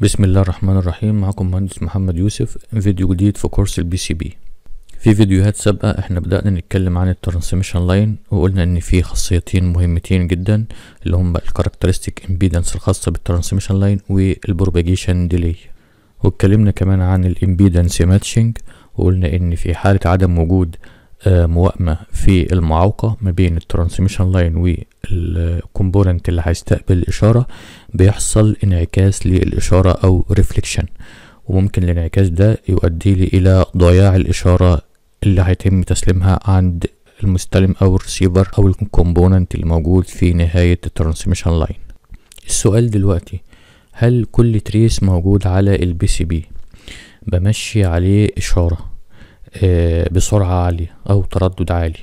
بسم الله الرحمن الرحيم معكم مهندس محمد يوسف فيديو جديد في كورس البي سي بي في فيديوهات سابقة احنا بدأنا نتكلم عن الترانسميشن لاين وقلنا ان في خاصيتين مهمتين جدا اللي هم الكاركترستيك امبيدنس الخاصة بالترانسميشن لاين والبروباجيشن ديلي واتكلمنا كمان عن الامبيدنس ماتشنج وقلنا ان في حالة عدم وجود آه، موائمة في المعوقة ما بين الترانسميشن لاين والكومبوننت اللي هيستقبل الإشارة بيحصل انعكاس للإشارة أو ريفليكشن وممكن الانعكاس ده يؤدي لي إلى ضياع الإشارة اللي هيتم تسليمها عند المستلم أو الريسيفر أو الكومبوننت اللي موجود في نهاية الترانسميشن لاين السؤال دلوقتي هل كل تريس موجود على البي سي بي بمشي عليه إشارة آه، بسرعة عالية أو تردد عالي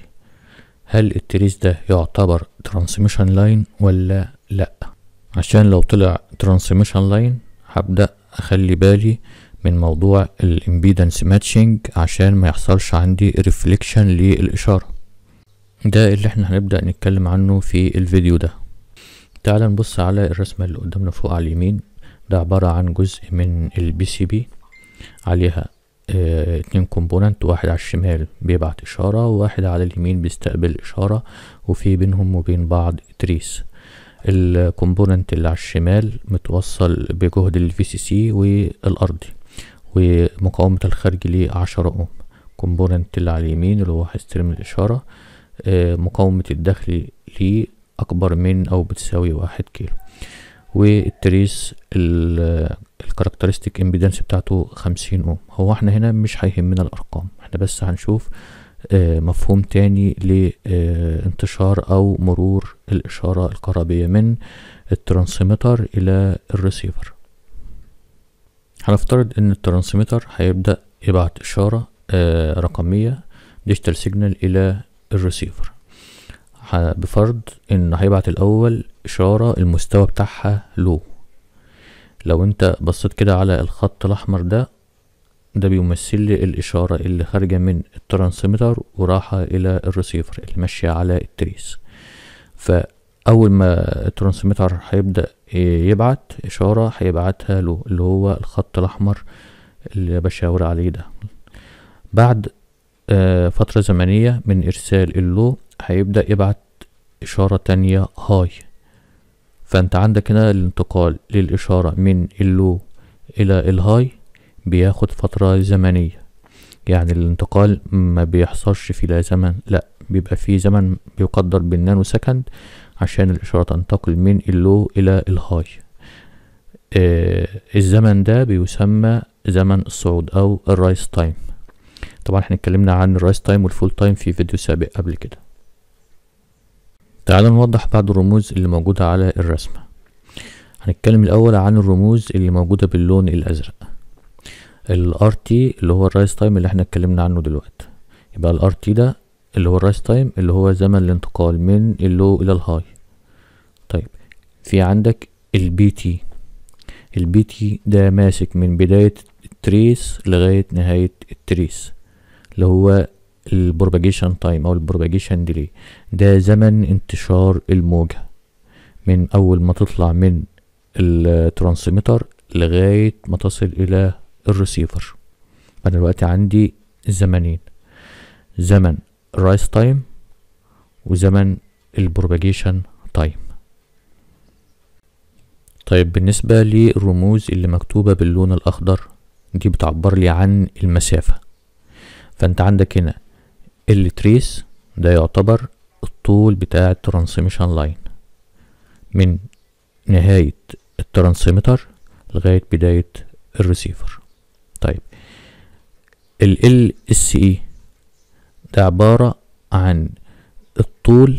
هل التريس ده يعتبر ترانسميشن لاين ولا لأ عشان لو طلع ترانسميشن لاين هبدأ اخلي بالي من موضوع الامبيدنس ماتشنج عشان ما يحصلش عندي ريفليكشن للاشاره ده اللي احنا هنبدا نتكلم عنه في الفيديو ده تعال نبص على الرسمه اللي قدامنا فوق على اليمين ده عباره عن جزء من البي سي بي عليها آه، اتنين كومبوننت واحد على الشمال بيبعت اشاره وواحد على اليمين بيستقبل اشاره وفي بينهم وبين بعض تريس الكومبوننت اللي على الشمال متوصل بجهد الفي سي سي والارضي ومقاومة الخارج ليه عشرة اوم الكومبوننت اللي على اليمين اللي هو هيستلم الاشارة آه، مقاومة الدخل ليه اكبر من او بتساوي واحد كيلو والتريس الكاركترستيك امبيدنس بتاعته خمسين اوم هو احنا هنا مش هيهمنا الارقام احنا بس هنشوف آه، مفهوم تاني لانتشار أو مرور الإشارة الكهربية من الترانسميتر إلى الريسيفر هنفترض إن الترانسميتر هيبدأ يبعت إشارة آه، رقمية ديجيتال سيجنال إلى الريسيفر بفرض إن هيبعت الأول إشارة المستوى بتاعها لو لو انت بصيت كده على الخط الأحمر ده ده بيمثل لي الإشارة اللي خارجة من الترانسميتر وراحة إلى الرسيفر اللي ماشية على التريس فأول ما الترانسميتر هيبدأ يبعت إشارة هيبعتها له اللي هو الخط الأحمر اللي بشاور عليه ده بعد آه، فترة زمنية من إرسال اللو هيبدأ يبعت إشارة تانية هاي فأنت عندك هنا الانتقال للإشارة من اللو إلى الهاي بياخد فترة زمنية يعني الانتقال ما بيحصلش في لا زمن لا بيبقى في زمن بيقدر بالنانو سكند عشان الإشارة تنتقل من اللو إلى الهاي آه الزمن ده بيسمى زمن الصعود أو الرايس تايم طبعا احنا اتكلمنا عن الرايس تايم والفول تايم في فيديو سابق قبل كده تعالى نوضح بعض الرموز اللي موجودة على الرسمة هنتكلم الأول عن الرموز اللي موجودة باللون الأزرق الار تي اللي هو الرايس تايم اللي احنا اتكلمنا عنه دلوقتي يبقى الار تي ده اللي هو الرايس تايم اللي هو زمن الانتقال من اللو الى الهاي طيب في عندك البي تي البي تي ده ماسك من بداية التريس لغاية نهاية التريس اللي هو البروباجيشن تايم او البروباجيشن ديلي ده زمن انتشار الموجة من اول ما تطلع من الترانسميتر لغاية ما تصل الى الريسيفر انا دلوقتي عندي زمنين زمن الرايس تايم وزمن البروباجيشن تايم طيب بالنسبة للرموز اللي مكتوبة باللون الأخضر دي بتعبر لي عن المسافة فأنت عندك هنا التريس ده يعتبر الطول بتاع الترانسميشن لاين من نهاية الترانسميتر لغاية بداية الريسيفر طيب ال اي ده عبارة عن الطول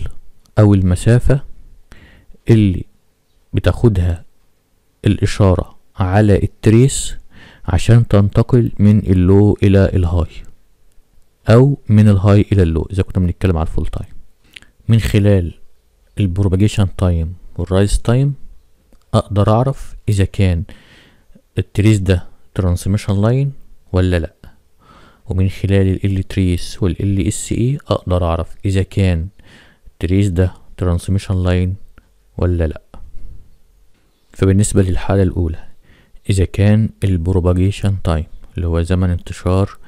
أو المسافة اللي بتاخدها الإشارة على التريس عشان تنتقل من اللو إلى الهاي أو من الهاي إلى اللو إذا كنا بنتكلم على الفول تايم من خلال البروباجيشن تايم والرايز تايم أقدر أعرف إذا كان التريس ده ترانسميشن لاين ولا لأ ومن خلال ال تريس وال اس اي اقدر اعرف اذا كان التريس ده ترانسميشن لاين ولا لا فبالنسبة للحالة الاولى اذا كان البروباجيشن تايم اللي هو زمن انتشار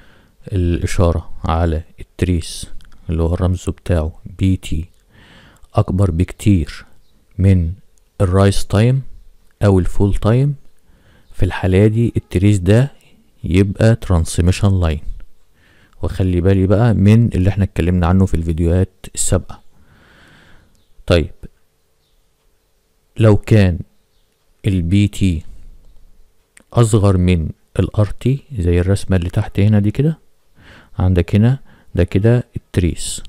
الاشارة على التريس اللي هو الرمز بتاعه بي تي اكبر بكتير من الرايس تايم او الفول تايم في الحالة دي التريس ده يبقى ترانسميشن لاين وخلي بالي بقى من اللي احنا اتكلمنا عنه في الفيديوهات السابقة طيب لو كان البي تي اصغر من الار تي زي الرسمة اللي تحت هنا دي كده عندك هنا ده كده التريس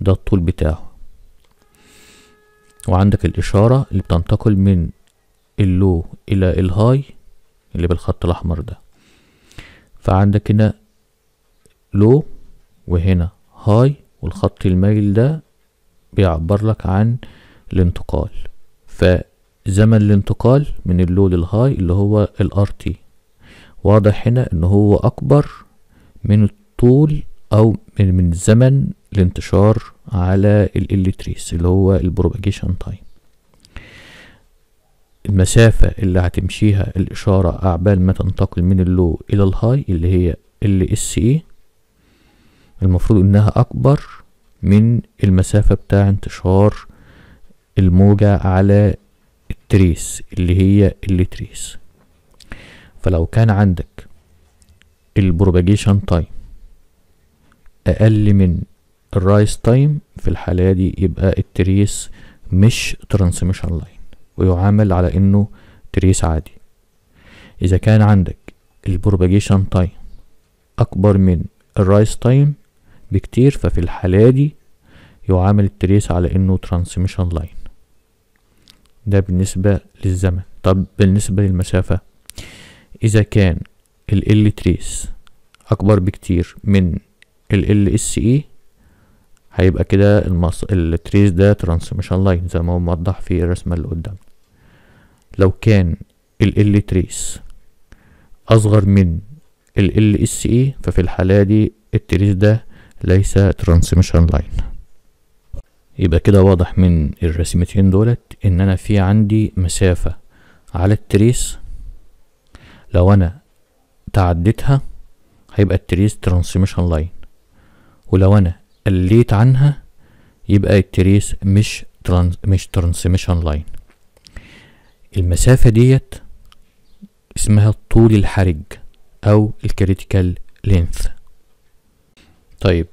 ده الطول بتاعه وعندك الإشارة اللي بتنتقل من اللو إلى الهاي اللي بالخط الأحمر ده فعندك هنا لو وهنا هاي والخط المايل ده بيعبر لك عن الانتقال فزمن الانتقال من اللو للهاي اللي هو الار تي واضح هنا ان هو اكبر من الطول او من زمن الانتشار على ال تريس اللي هو البروباجيشن تايم المسافة اللي هتمشيها الإشارة أعبال ما تنتقل من اللو إلى الهاي اللي هي ال اس اي e، المفروض إنها أكبر من المسافة بتاع انتشار الموجة على التريس اللي هي التريس فلو كان عندك البروباجيشن تايم أقل من الرايس تايم في الحالة دي يبقى التريس مش ترانسميشن لاين ويعامل على إنه تريس عادي إذا كان عندك البروباجيشن تايم أكبر من الرايس تايم بكتير ففي الحالة دي يعامل التريس على إنه ترانسميشن لاين ده بالنسبة للزمن طب بالنسبة للمسافة إذا كان ال ال تريس أكبر بكتير من ال ال اس اي هيبقى كده التريس ده ترانسميشن لاين زي ما هو موضح في الرسمة اللي قدامنا لو كان ال ال تريس أصغر من ال اي ففي الحالة دي التريس ده ليس ترانسميشن لاين يبقى كده واضح من الرسمتين دولت ان انا في عندي مسافة على التريس لو انا تعديتها هيبقى التريس ترانسميشن لاين ولو انا قليت عنها يبقى التريس مش ترانس مش ترانسميشن لاين المسافة ديت اسمها الطول الحرج أو الكريتيكال لينث طيب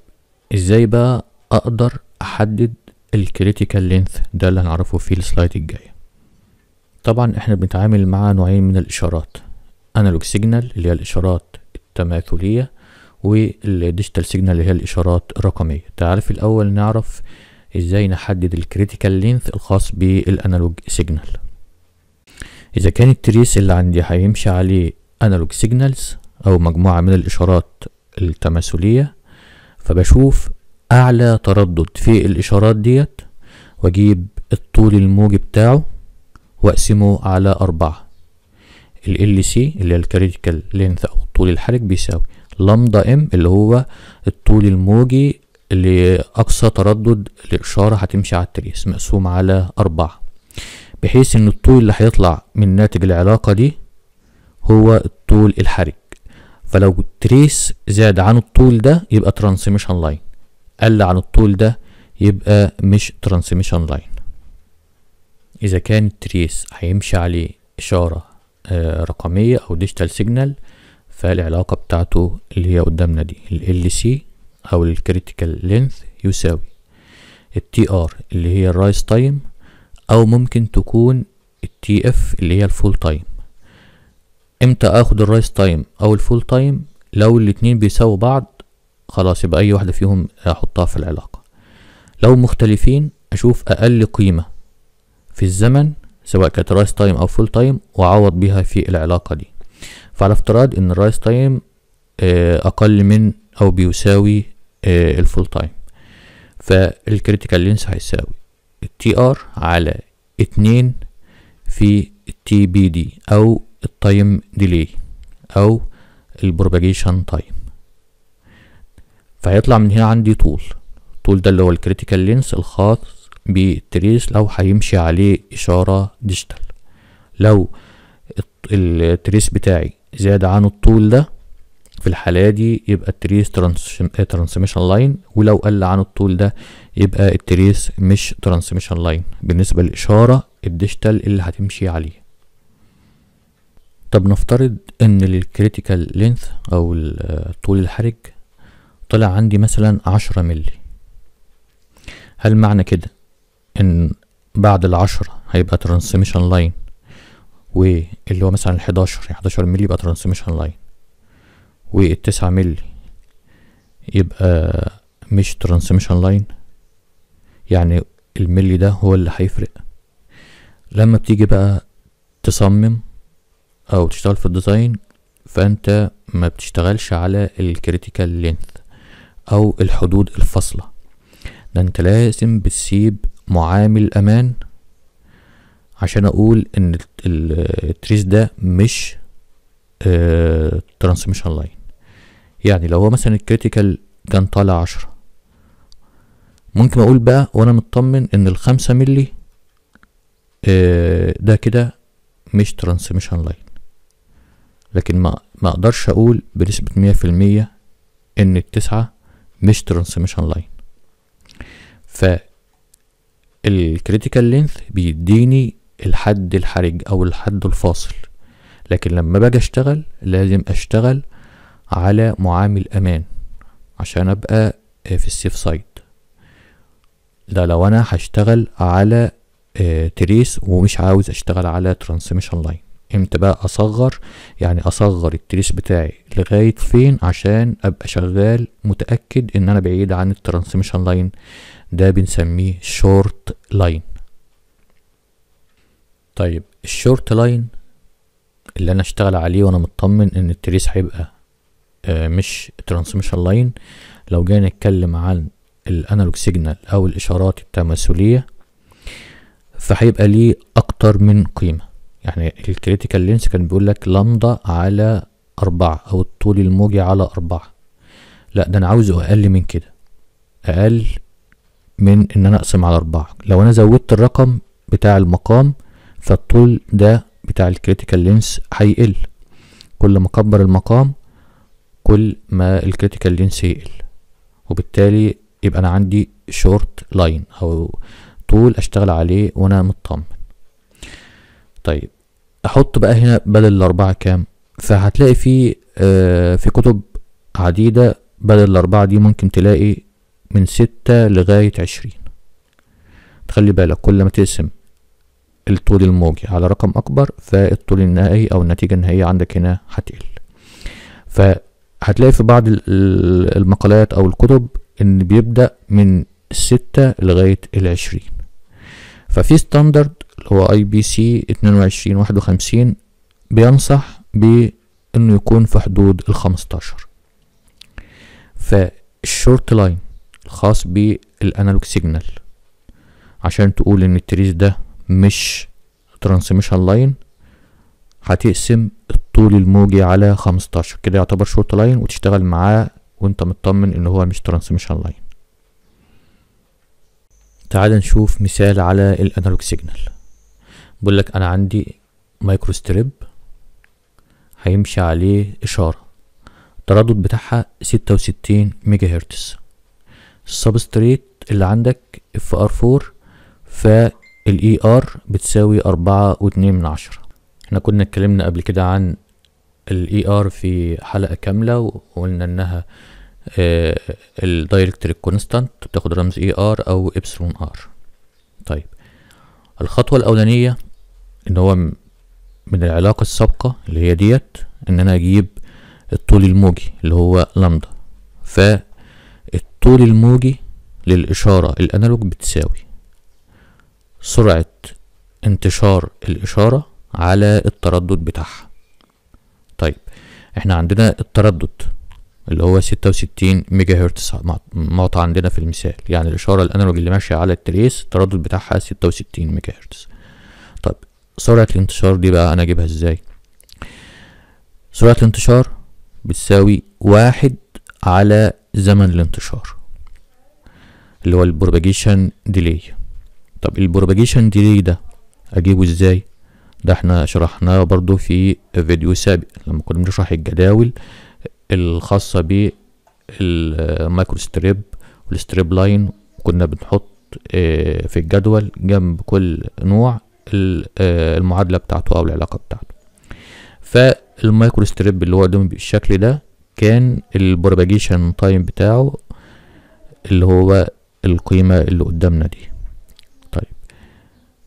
ازاي بقى أقدر أحدد الكريتيكال لينث ده اللي هنعرفه في السلايد الجاية طبعا احنا بنتعامل مع نوعين من الإشارات أنالوج سيجنال اللي هي الإشارات التماثلية والديجيتال سيجنال اللي هي الإشارات الرقمية تعرف الأول نعرف ازاي نحدد الكريتيكال لينث الخاص بالأنالوج سيجنال إذا كان التريس اللي عندي هيمشي عليه أنالوج سيجنالز أو مجموعة من الإشارات التماثلية فبشوف أعلى تردد في الإشارات ديت وأجيب الطول الموجي بتاعه وأقسمه على أربعة ال LC اللي هي الكريتيكال لينث أو الطول الحرج بيساوي لامدا ام اللي هو الطول الموجي اللي أقصى تردد الإشارة هتمشي على التريس مقسوم على أربعة بحيث ان الطول اللي هيطلع من ناتج العلاقة دي هو الطول الحرج فلو تريس زاد عن الطول ده يبقى ترانسميشن لاين قل عن الطول ده يبقى مش ترانسميشن لاين اذا كان التريس هيمشي عليه اشارة آه، رقمية او ديجيتال سيجنال فالعلاقة بتاعته اللي هي قدامنا دي ال سي او الكريتيكال لينث يساوي التي ار اللي هي الرايس تايم او ممكن تكون التي اف اللي هي الفول تايم امتى اخد الرايس تايم او الفول تايم لو الاتنين بيساووا بعض خلاص يبقى اي واحدة فيهم احطها في العلاقة لو مختلفين اشوف اقل قيمة في الزمن سواء كانت رايس تايم او فول تايم واعوض بيها في العلاقة دي فعلى افتراض ان الرايس تايم آه، اقل من او بيساوي الفول تايم فالكريتيكال لينس هيساوي التي ار على اتنين في التي بي دي او التايم ديلي او البروباجيشن تايم فهيطلع من هنا عندي طول الطول ده اللي هو الكريتيكال لينس الخاص بالتريس لو هيمشي عليه اشاره ديجيتال لو التريس بتاعي زاد عن الطول ده في الحالة دي يبقى التريس آه، ترانسميشن لاين ولو قل عن الطول ده يبقى التريس مش ترانسميشن لاين بالنسبة للإشارة الديجيتال اللي هتمشي عليه طب نفترض ان الكريتيكال لينث او الطول آه، الحرج طلع عندي مثلا عشرة ملي هل معنى كده ان بعد العشرة هيبقى ترانسميشن لاين واللي هو مثلا الحداشر يعني حداشر ملي يبقى ترانسميشن لاين والتسعة ملي يبقى مش ترانسميشن لاين يعني الملي ده هو اللي هيفرق لما بتيجي بقى تصمم او تشتغل في الديزاين فانت ما بتشتغلش على الكريتيكال لينث او الحدود الفاصله ده انت لازم بتسيب معامل امان عشان اقول ان التريس ده مش ترانسميشن آه، لاين يعني لو هو مثلا الكريتيكال كان طالع عشرة ممكن اقول بقى وانا مطمن ان الخمسة ملي آه، ده كده مش ترانسميشن لاين لكن ما ما اقدرش اقول بنسبة مية في المية ان التسعة مش ترانسميشن لاين ف الكريتيكال لينث بيديني الحد الحرج او الحد الفاصل لكن لما باجي اشتغل لازم اشتغل على معامل امان عشان ابقى في السيف سايد ده لو انا هشتغل على آه، تريس ومش عاوز اشتغل على ترانسميشن لاين امتى بقى اصغر يعني اصغر التريس بتاعي لغاية فين عشان ابقى شغال متأكد ان انا بعيد عن الترانسميشن لاين ده بنسميه شورت لاين طيب الشورت لاين اللي انا اشتغل عليه وانا مطمن ان التريس هيبقى آه، مش ترانسميشن لاين لو جينا نتكلم عن الانالوج سيجنال او الاشارات التماثليه فهيبقى ليه اكتر من قيمه يعني الكريتيكال لينس كان بيقول لك لامدا على أربعة أو الطول الموجي على أربعة لا ده أنا عاوزه أقل من كده أقل من إن أنا أقسم على أربعة لو أنا زودت الرقم بتاع المقام فالطول ده بتاع الكريتيكال لينس هيقل كل ما أكبر المقام كل ما الكريتيكال لين يقل وبالتالي يبقى انا عندي شورت لاين او طول اشتغل عليه وانا مطمن طيب احط بقى هنا بدل الاربعة كام فهتلاقي في آه في كتب عديدة بدل الاربعة دي ممكن تلاقي من ستة لغاية عشرين تخلي بالك كل ما تقسم الطول الموجي على رقم اكبر فالطول النهائي او النتيجة النهائية عندك هنا هتقل هتلاقي في بعض المقالات او الكتب ان بيبدأ من الستة لغاية العشرين ففي ستاندرد اللي هو اي بي سي اتنين وعشرين واحد وخمسين بينصح بانه يكون في حدود الخمستاشر فالشورت لاين الخاص بالانالوج سيجنال عشان تقول ان التريس ده مش ترانسميشن لاين هتقسم الطول الموجي على 15 كده يعتبر شورت لاين وتشتغل معاه وانت مطمن ان هو مش ترانسميشن لاين تعال نشوف مثال على الانالوج سيجنال بقول لك انا عندي مايكرو ستريب هيمشي عليه اشاره التردد بتاعها ستة وستين ميجا هرتز السبستريت اللي عندك اف ار فور فالاي ار بتساوي أربعة واتنين من عشرة احنا كنا اتكلمنا قبل كده عن الاي ار e في حلقه كامله وقلنا انها آه، الدايركتريك كونستانت بتاخد رمز اي e ار او ابسلون ار طيب الخطوه الاولانيه ان هو من العلاقه السابقه اللي هي ديت ان انا اجيب الطول الموجي اللي هو لامدا فالطول الموجي للاشاره الانالوج بتساوي سرعه انتشار الاشاره على التردد بتاعها طيب احنا عندنا التردد اللي هو ستة وستين ميجا هرتز معطى عندنا في المثال يعني الإشارة الأنالوج اللي ماشية على التريس التردد بتاعها ستة وستين ميجا هرتز طيب سرعة الانتشار دي بقى أنا أجيبها إزاي سرعة الانتشار بتساوي واحد على زمن الانتشار اللي هو البروباجيشن ديلي طب البروباجيشن ديلي ده أجيبه إزاي ده احنا شرحناه برضو في فيديو سابق لما كنا بنشرح الجداول الخاصة بالمايكرو ستريب والستريب لاين كنا بنحط آه، في الجدول جنب كل نوع آه، المعادلة بتاعته أو العلاقة بتاعته ستريب اللي هو قدامي بالشكل ده كان البروباجيشن تايم بتاعه اللي هو القيمة اللي قدامنا دي طيب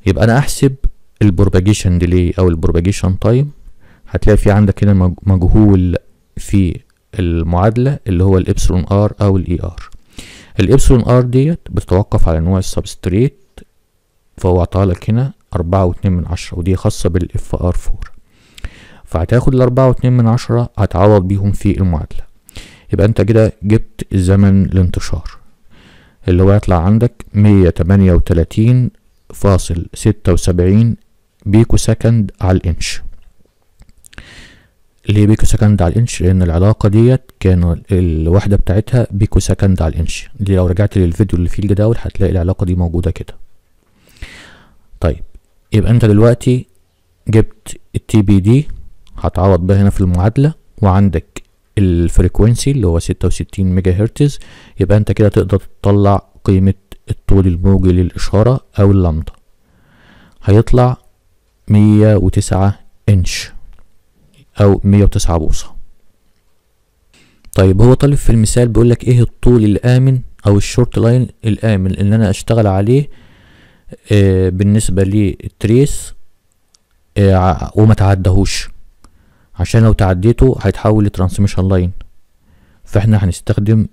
يبقى أنا أحسب البروباجيشن ديلي او البروباجيشن تايم هتلاقي في عندك هنا مجهول في المعادلة اللي هو الإبسلون ار أو الإي ار e الإبسلون ار ديت بتتوقف على نوع السبستريت فهو عطالك لك هنا أربعة واتنين من عشرة ودي خاصة بالإف ار فور فهتاخد الأربعة واتنين من عشرة هتعوض بيهم في المعادلة يبقى أنت كده جبت زمن الانتشار اللي هو يطلع عندك مية تمانية وتلاتين فاصل ستة وسبعين بيكو سكند على الانش ليه بيكو سكند على الانش لان العلاقه ديت كان الوحده بتاعتها بيكو سكند على الانش دي لو رجعت للفيديو اللي فيه الجداول هتلاقي العلاقه دي موجوده كده طيب يبقى انت دلوقتي جبت التي بي دي هتعوض بها هنا في المعادله وعندك الفريكوينسي اللي هو 66 ميجا هرتز يبقى انت كده تقدر تطلع قيمه الطول الموجي للاشاره او اللمضه هيطلع 109 إنش أو 109 بوصة طيب هو طالب في المثال بيقولك إيه الطول الآمن أو الشورت لاين الآمن اللي أنا أشتغل عليه آه بالنسبة للتريس آه وما تعدهوش عشان لو تعديته هيتحول لترانسميشن لاين فاحنا هنستخدم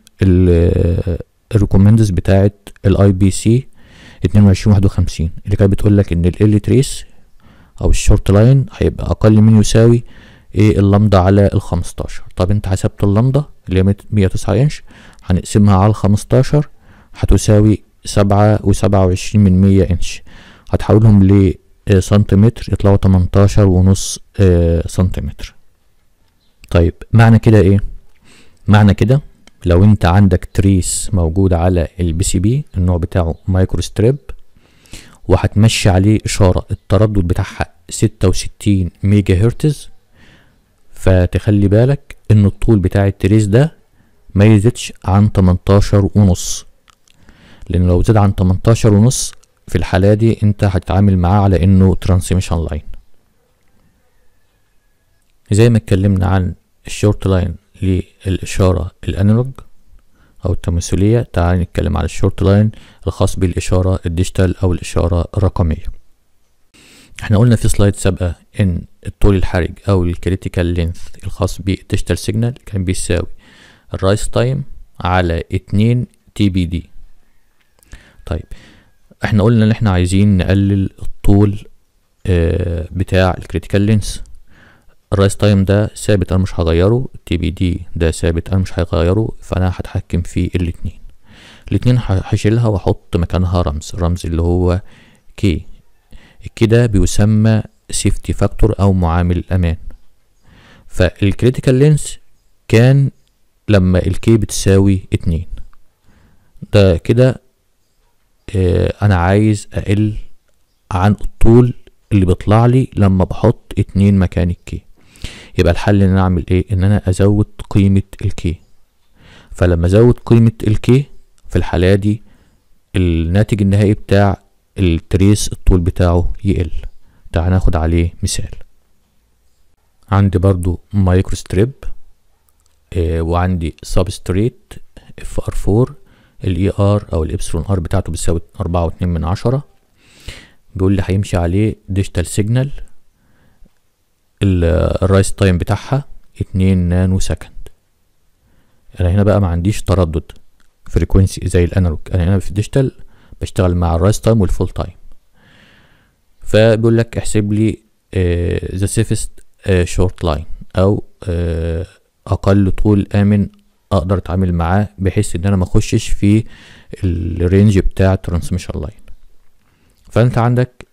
الريكومندز آه، بتاعت الاي بي سي 2251 اللي كانت بتقول لك ان ال تريس او الشورت لاين هيبقى اقل من يساوي ايه اللمدة على الخمستاشر طب انت حسبت اللمدة اللي هي مية تسعة انش هنقسمها على الخمستاشر هتساوي سبعة وسبعة وعشرين من مية انش هتحولهم لسنتيمتر آه، يطلعوا تمنتاشر ونص آه، سنتيمتر طيب معنى كده ايه معنى كده لو انت عندك تريس موجود على البي سي بي النوع بتاعه مايكرو ستريب وهتمشي عليه إشارة التردد بتاعها ستة وستين ميجا هرتز فتخلي بالك إن الطول بتاع التريس ده ما يزيدش عن تمنتاشر ونص لأن لو زاد عن تمنتاشر ونص في الحالة دي أنت هتتعامل معاه على إنه ترانسميشن لاين زي ما اتكلمنا عن الشورت لاين للإشارة الأنالوج أو التماثلية تعالى نتكلم على الشورت لاين الخاص بالإشارة الديجيتال أو الإشارة الرقمية احنا قلنا في سلايد سابقة إن الطول الحرج أو الكريتيكال لينث الخاص بالديجيتال سيجنال كان بيساوي الرايس تايم على اتنين تي بي دي طيب احنا قلنا ان احنا عايزين نقلل الطول آه، بتاع الكريتيكال لينث الرايس تايم ده ثابت انا مش هغيره تي بي دي ده ثابت انا مش هغيره فانا هتحكم في الاتنين الاتنين هشيلها واحط مكانها رمز رمز اللي هو كي الكي ده بيسمى سيفتي فاكتور او معامل الامان فالكريتيكال لينس كان لما الكي بتساوي اتنين ده كده اه انا عايز اقل عن الطول اللي بيطلع لي لما بحط اتنين مكان الكي يبقى الحل ان انا اعمل ايه ان انا ازود قيمة الكي فلما ازود قيمة الكي في الحالة دي الناتج النهائي بتاع التريس الطول بتاعه يقل تعال ناخد عليه مثال عندي برضو مايكرو ستريب آه وعندي سبستريت اف ار 4 الاي ار او الابسلون ار بتاعته بتساوي أربعة واتنين من عشرة بيقول لي هيمشي عليه ديجيتال سيجنال الرايس تايم بتاعها 2 نانو سكند انا يعني هنا بقى ما عنديش تردد فريكوينسي زي الانالوج انا هنا في الديجيتال بشتغل مع الرايس تايم والفول تايم فبيقول لك احسب لي ذا سيفست شورت لاين او آه، اقل طول امن اقدر اتعامل معاه بحيث ان انا ما اخشش في الرينج بتاع الترانسميشن لاين فانت عندك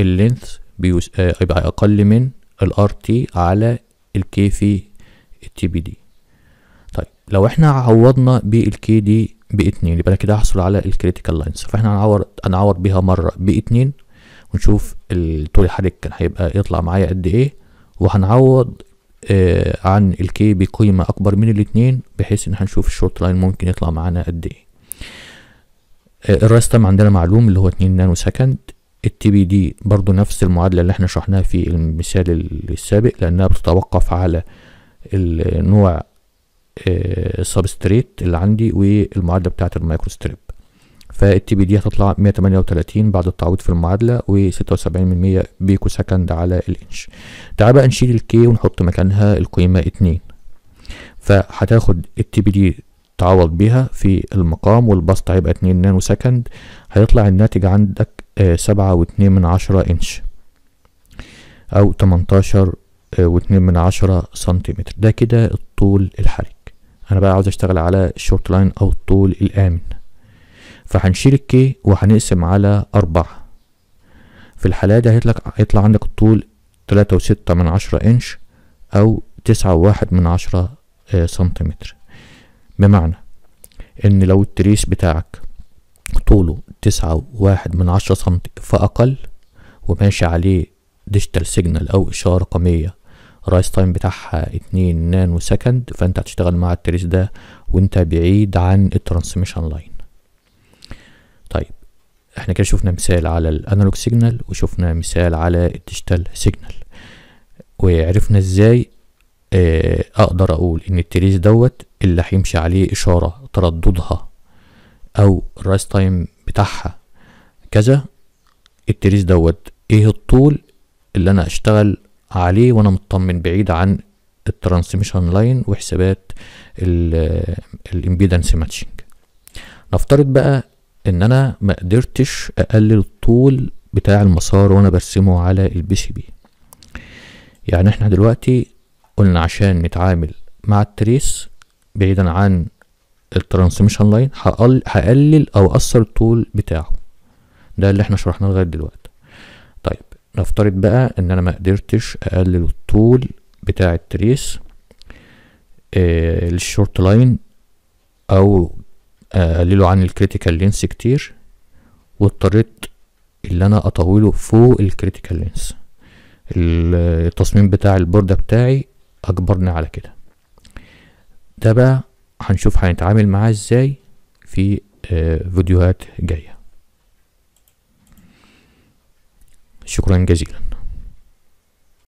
اللينث بيبقى آه، اقل من الار تي على الكي في التي بي دي طيب لو احنا عوضنا بالكي دي باتنين يبقى كده هحصل على الكريتيكال لاينز فاحنا هنعوض هنعوض بيها مره باتنين ونشوف طول الحركة كان هيبقى يطلع معايا قد ايه وهنعوض آه عن الكي بقيمة أكبر من الاتنين بحيث إن هنشوف الشورت لاين ممكن يطلع معانا قد إيه. آه الرايس عندنا معلوم اللي هو اتنين نانو سكند التي بي دي برضو نفس المعادلة اللي احنا شرحناها في المثال السابق لأنها بتتوقف على النوع السبستريت آه، اللي عندي والمعادلة بتاعة المايكروستريب فالتي بي دي هتطلع 138 بعد التعويض في المعادلة و76 بيكو سكند على الانش تعال بقى نشيل الكي ونحط مكانها القيمة 2 فهتاخد التي بي دي تعوض بيها في المقام والبسط هيبقى 2 نانو سكند هيطلع الناتج عندك آه، سبعة واتنين من عشرة انش او تمنتاشر آه، واتنين من عشرة سنتيمتر ده كده الطول الحرج انا بقى عاوز اشتغل على الشورت لاين او الطول الامن فهنشيل الكي وهنقسم على أربعة في الحالة دي هيطلع, هيطلع عندك الطول تلاتة وستة من عشرة انش او تسعة وواحد من عشرة آه، سنتيمتر بمعنى ان لو التريس بتاعك طوله تسعة واحد من عشرة سنتي فأقل وماشي عليه ديجيتال سيجنال أو إشارة رقمية رايس تايم بتاعها اتنين نانو سكند فأنت هتشتغل مع التريس ده وأنت بعيد عن الترانسميشن لاين طيب احنا كده شفنا مثال على الانالوج سيجنال وشفنا مثال على الديجيتال سيجنال وعرفنا ازاي آه اقدر اقول ان التريس دوت اللي هيمشي عليه اشاره ترددها او الرايس تايم بتاعها كذا التريس دوت ايه الطول اللي انا اشتغل عليه وانا مطمن بعيد عن الترانسميشن لاين وحسابات الامبيدنس آه، ماتشنج نفترض بقى ان انا ما قدرتش اقلل الطول بتاع المسار وانا برسمه على البي سي بي يعني احنا دلوقتي قلنا عشان نتعامل مع التريس بعيدا عن الترانسميشن لاين هقلل او اقصر الطول بتاعه ده اللي احنا شرحناه لغايه دلوقتي طيب نفترض بقى ان انا ما قدرتش اقلل الطول بتاع التريس آه الشورت لاين او اقلله عن الكريتيكال لينس كتير واضطريت اللي انا اطوله فوق الكريتيكال لينس التصميم بتاع البوردة بتاعي اجبرنا على كده ده بقى هنشوف هنتعامل معاه ازاي في آه، فيديوهات جايه شكرا جزيلا